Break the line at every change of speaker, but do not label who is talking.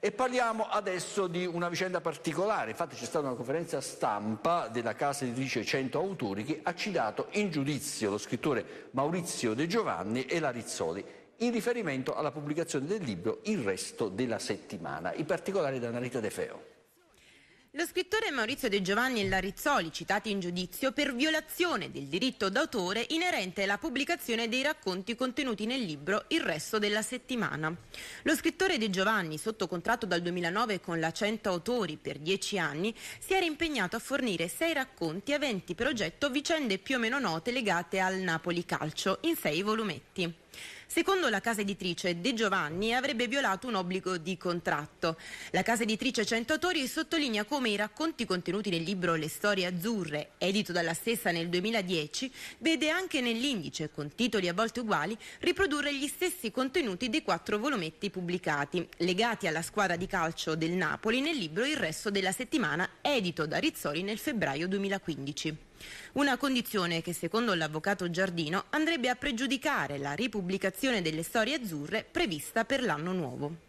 E parliamo adesso di una vicenda particolare, infatti c'è stata una conferenza stampa della casa editrice 100 autori che ha citato in giudizio lo scrittore Maurizio De Giovanni e la Rizzoli in riferimento alla pubblicazione del libro Il resto della settimana, i particolari da Narita De Feo.
Lo scrittore Maurizio De Giovanni e Larizzoli, citati in giudizio per violazione del diritto d'autore inerente alla pubblicazione dei racconti contenuti nel libro Il resto della settimana. Lo scrittore De Giovanni, sotto contratto dal 2009 con la 100 autori per 10 anni, si era impegnato a fornire sei racconti aventi per oggetto vicende più o meno note legate al Napoli Calcio in sei volumetti. Secondo la casa editrice De Giovanni avrebbe violato un obbligo di contratto. La casa editrice Centotori sottolinea come i racconti contenuti nel libro Le storie azzurre, edito dalla stessa nel 2010, vede anche nell'indice, con titoli a volte uguali, riprodurre gli stessi contenuti dei quattro volumetti pubblicati, legati alla squadra di calcio del Napoli nel libro Il resto della settimana edito da Rizzoli nel febbraio 2015. Una condizione che secondo l'avvocato Giardino andrebbe a pregiudicare la ripubblicazione delle storie azzurre prevista per l'anno nuovo.